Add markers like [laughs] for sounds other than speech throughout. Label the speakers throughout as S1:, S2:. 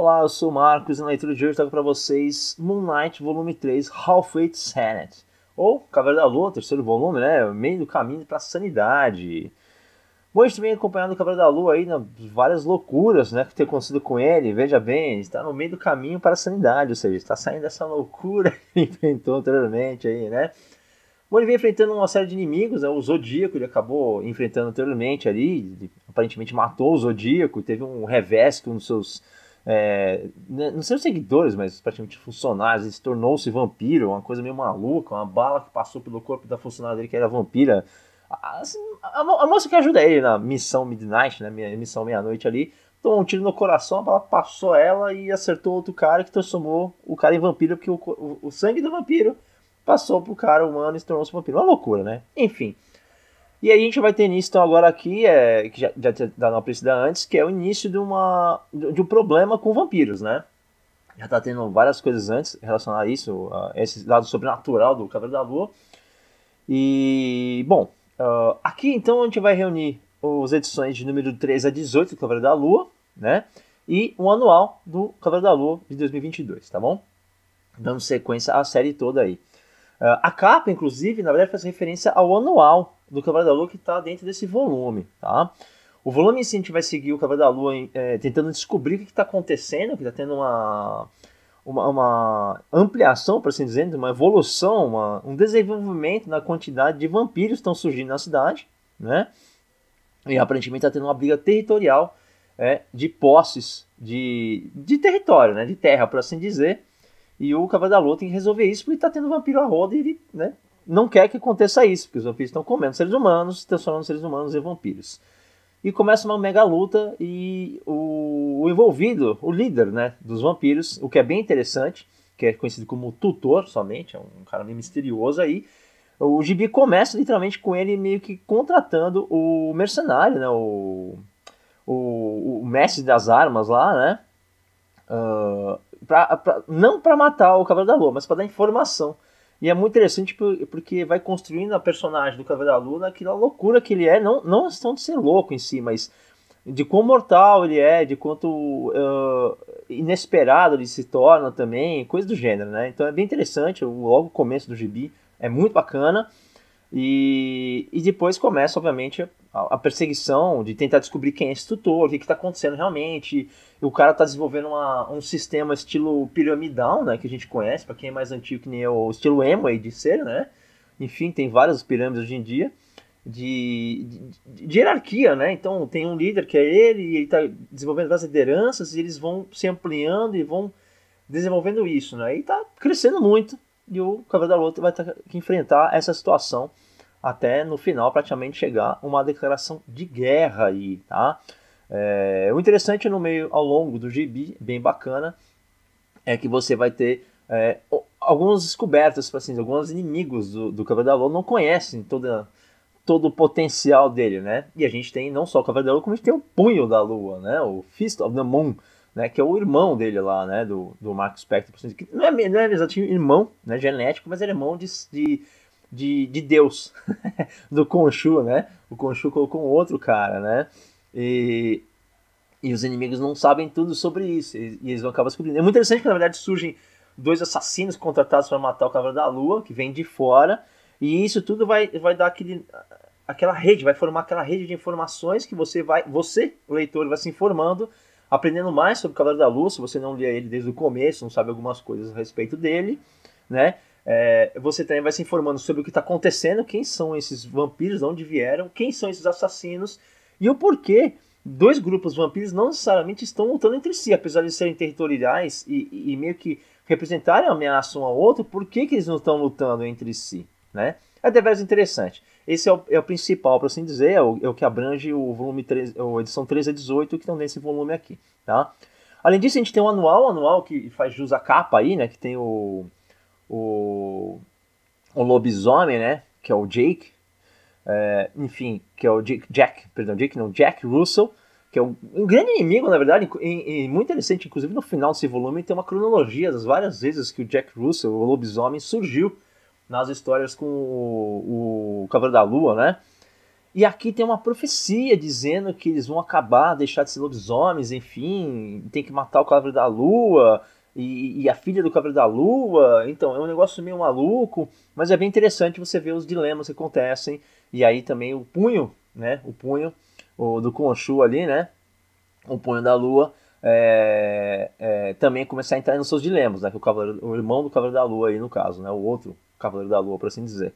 S1: Olá, eu sou o Marcos e na leitura de hoje trago para vocês Moonlight Volume 3 Halfway to Sanity, ou Cavaleiro da Lua, terceiro volume, né? Meio do caminho para a sanidade. Bom, a gente vem acompanhando o Cavaleiro da Lua aí nas várias loucuras né, que tem acontecido com ele. Veja bem, ele está no meio do caminho para a sanidade, ou seja, está saindo dessa loucura [laughs] que ele enfrentou anteriormente aí, né? Bom, ele vem enfrentando uma série de inimigos, né? o Zodíaco ele acabou enfrentando anteriormente ali, aparentemente matou o Zodíaco, teve um revés com um dos seus é, né, não sei os seguidores, mas praticamente funcionários, ele se tornou-se vampiro, uma coisa meio maluca, uma bala que passou pelo corpo da funcionária dele que era vampira. Assim, a, a, moça que ajuda ele na missão Midnight, na né, missão meia-noite ali, tomou um tiro no coração, a bala passou ela e acertou outro cara que transformou o cara em vampiro, porque o, o, o sangue do vampiro passou pro cara humano e se tornou-se vampiro. Uma loucura, né? Enfim. E aí a gente vai ter início então agora aqui, é, que já, já tinha dado uma precisa antes, que é o início de, uma, de um problema com vampiros, né? Já tá tendo várias coisas antes relacionadas a isso, a esse lado sobrenatural do Cavaleiro da Lua. E, bom, uh, aqui então a gente vai reunir as edições de número 3 a 18 do Cavaleiro da Lua, né? E um anual do Cavaleiro da Lua de 2022, tá bom? Dando sequência à série toda aí. Ah, a capa, inclusive, na verdade faz referência ao anual do Cavaleiro da Lua que está dentro desse volume, tá? O volume, em si a gente vai seguir o Cavaleiro da Lua é, tentando descobrir o que está acontecendo, que está tendo uma, uma, uma, ampliação, por assim dizer, né, uma evolução, uma, um desenvolvimento na quantidade de vampiros que estão surgindo na cidade, né? E aparentemente está tendo uma briga territorial é, de posses de, de território, né? De terra, por assim dizer. E o Cavaleiro da Lua tem que resolver isso porque tá tendo vampiro à roda e ele, né, não quer que aconteça isso, porque os vampiros estão comendo seres humanos, transformando seres humanos em vampiros. E começa uma mega luta e o, o envolvido, o líder, né, dos vampiros, o que é bem interessante, que é conhecido como tutor somente, é um cara meio misterioso aí, o Gibi começa literalmente com ele meio que contratando o mercenário, né, o o, o, mestre das armas lá, né? Uh, pra, pra, não para matar o Cavaleiro da Lua, mas para dar informação. E é muito interessante porque vai construindo a personagem do Cavaleiro da Lua naquela loucura que ele é, não, não é a questão de ser louco em si, mas de quão mortal ele é, de quanto uh, inesperado ele se torna também, coisa do gênero, né? Então é bem interessante, logo o começo do gibi é muito bacana. E, e depois começa, obviamente, a, a perseguição de tentar descobrir quem é esse tutor, o que está acontecendo realmente. o cara está desenvolvendo uma, um sistema estilo piramidal, né, que a gente conhece, para quem é mais antigo que nem eu, o estilo Amway de ser, né? Enfim, tem várias pirâmides hoje em dia. De, de, de, hierarquia, né? Então tem um líder que é ele, e ele está desenvolvendo as lideranças, e eles vão se ampliando e vão desenvolvendo isso, né? E está crescendo muito. E o Cavaleiro da Lua vai ter que enfrentar essa situação até no final praticamente chegar uma declaração de guerra aí, tá? É, o interessante no meio, ao longo do GB bem bacana, é que você vai ter é, algumas descobertas, tipo assim, alguns inimigos do, do Cavaleiro da Lua não conhecem toda, todo o potencial dele, né? E a gente tem não só o Cavaleiro da Lua, como a gente tem o Punho da Lua, né? O Fist of the Moon, né, que é o irmão dele lá, né, do, do Mark Spector, que não é, não é exatamente irmão, né, genético, mas ele é irmão de, de, de, de Deus, [laughs] do Khonshu, né, o Khonshu colocou um outro cara, né, e, e os inimigos não sabem tudo sobre isso, e, e eles vão acabar descobrindo. É muito interessante que, na verdade, surgem dois assassinos contratados para matar o Cavalo da Lua, que vem de fora, e isso tudo vai, vai dar aquele, aquela rede, vai formar aquela rede de informações que você vai, você, leitor, vai se informando aprendendo mais sobre o Cavaleiro da Luz, se você não lia ele desde o começo, não sabe algumas coisas a respeito dele, né? É, você também vai se informando sobre o que está acontecendo, quem são esses vampiros, de onde vieram, quem são esses assassinos e o porquê dois grupos vampiros não necessariamente estão lutando entre si, apesar de serem territoriais e, e meio que representarem ameaça um ao outro, por que, que eles não estão lutando entre si, né? É de interessante. Esse é o, é o principal, para assim dizer, é o, é o, que abrange o volume 3, a edição 13 a 18, que estão nesse volume aqui, tá? Além disso, a gente tem um anual, um anual que faz jus à capa aí, né? Que tem o, o, o lobisomem, né? Que é o Jake, é, enfim, que é o Jake, Jack, perdão, Jake não, Jack Russell, que é um, um grande inimigo, na verdade, e, e, muito interessante, inclusive no final desse volume tem uma cronologia das várias vezes que o Jack Russell, o lobisomem, surgiu nas histórias com o, o Cavaleiro da Lua, né? E aqui tem uma profecia dizendo que eles vão acabar, deixar de ser lobisomens, enfim, tem que matar o Cavaleiro da Lua e, e, a filha do Cavaleiro da Lua. Então é um negócio meio maluco, mas é bem interessante você ver os dilemas que acontecem e aí também o punho, né? O punho o, do Khonshu ali, né? O punho da Lua. É, é também começar a entrar nos seus dilemas, né? Que o, o irmão do Cavaleiro da Lua aí, no caso, né? O outro Cavaleiro da Lua, por assim dizer.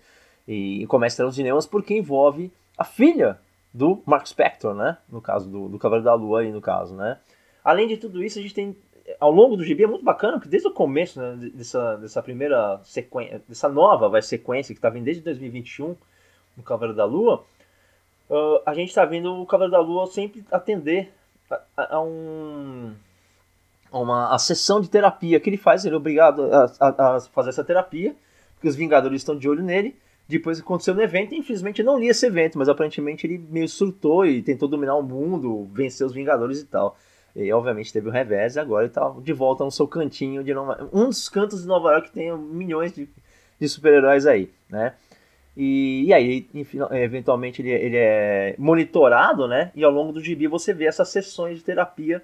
S1: E, e começa a entrar nos dilemas porque envolve a filha do Mark Spector, né? No caso do, do Cavaleiro da Lua aí, no caso, né? Além de tudo isso, a gente tem ao longo do GB é muito bacana, porque desde o começo né, dessa, dessa primeira sequência, dessa nova vai, sequência que está vindo desde 2021 no Cavaleiro da Lua, uh, a gente está vendo o Cavaleiro da Lua sempre atender a, a, a um uma a sessão de terapia que ele faz, ele é obrigado a, a, a fazer essa terapia, porque os Vingadores estão de olho nele. Depois que aconteceu no evento, infelizmente não li esse evento, mas aparentemente ele meio surtou e tentou dominar o mundo, vencer os Vingadores e tal. E obviamente teve o revés e agora ele tá de volta no seu cantinho de Nova Um dos cantos de Nova York que tem milhões de, de super-heróis aí, né? E, e aí, eventualmente, ele, é, ele é monitorado, né? E ao longo do gibi você vê essas sessões de terapia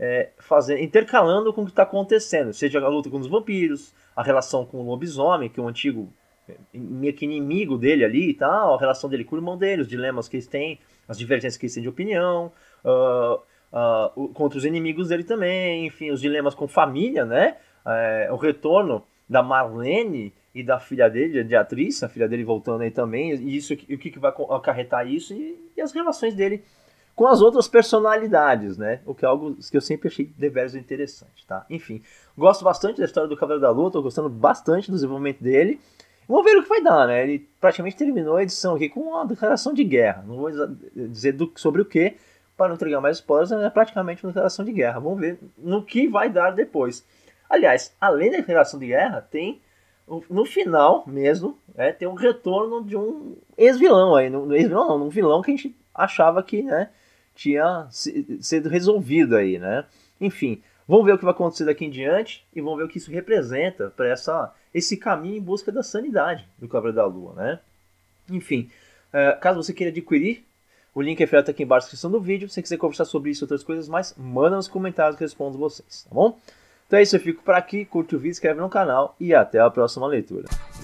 S1: é, fazer, intercalando com o que está acontecendo, seja a luta com os vampiros, a relação com o lobisomem, que é um antigo é, meio que inimigo dele ali e tal, a relação dele com o irmão dele, os dilemas que eles têm, as divergências que eles têm de opinião, uh, uh, contra os inimigos dele também, enfim, os dilemas com família, né? Uh, o retorno da Marlene e da filha dele, de atriz, a filha dele voltando aí também, e isso, o que, que vai acarretar isso, e, e as relações dele com as outras personalidades, né? O que é algo que eu sempre achei deveras interessante, tá? Enfim, gosto bastante da história do Cavaleiro da Lua, tô gostando bastante do desenvolvimento dele. Vamos ver o que vai dar, né? Ele praticamente terminou a edição aqui com uma declaração de guerra. Não vou dizer do, sobre o que, para não entregar mais spoilers, é praticamente uma declaração de guerra. Vamos ver no que vai dar depois. Aliás, além da declaração de guerra, tem no final mesmo, é, tem um retorno de um ex-vilão aí, no, ex-vilão não, um vilão que a gente achava que, né, tinha sido resolvido aí, né? Enfim, vamos ver o que vai acontecer daqui em diante e vamos ver o que isso representa para essa esse caminho em busca da sanidade do Cabra da Lua, né? Enfim, é, caso você queira adquirir, o link é feito aqui embaixo na descrição do vídeo. Se você quiser conversar sobre isso e outras coisas mais, manda nos comentários que eu respondo vocês, tá bom? Então é isso, eu fico por aqui, curte o vídeo, inscreve no canal e até a próxima leitura.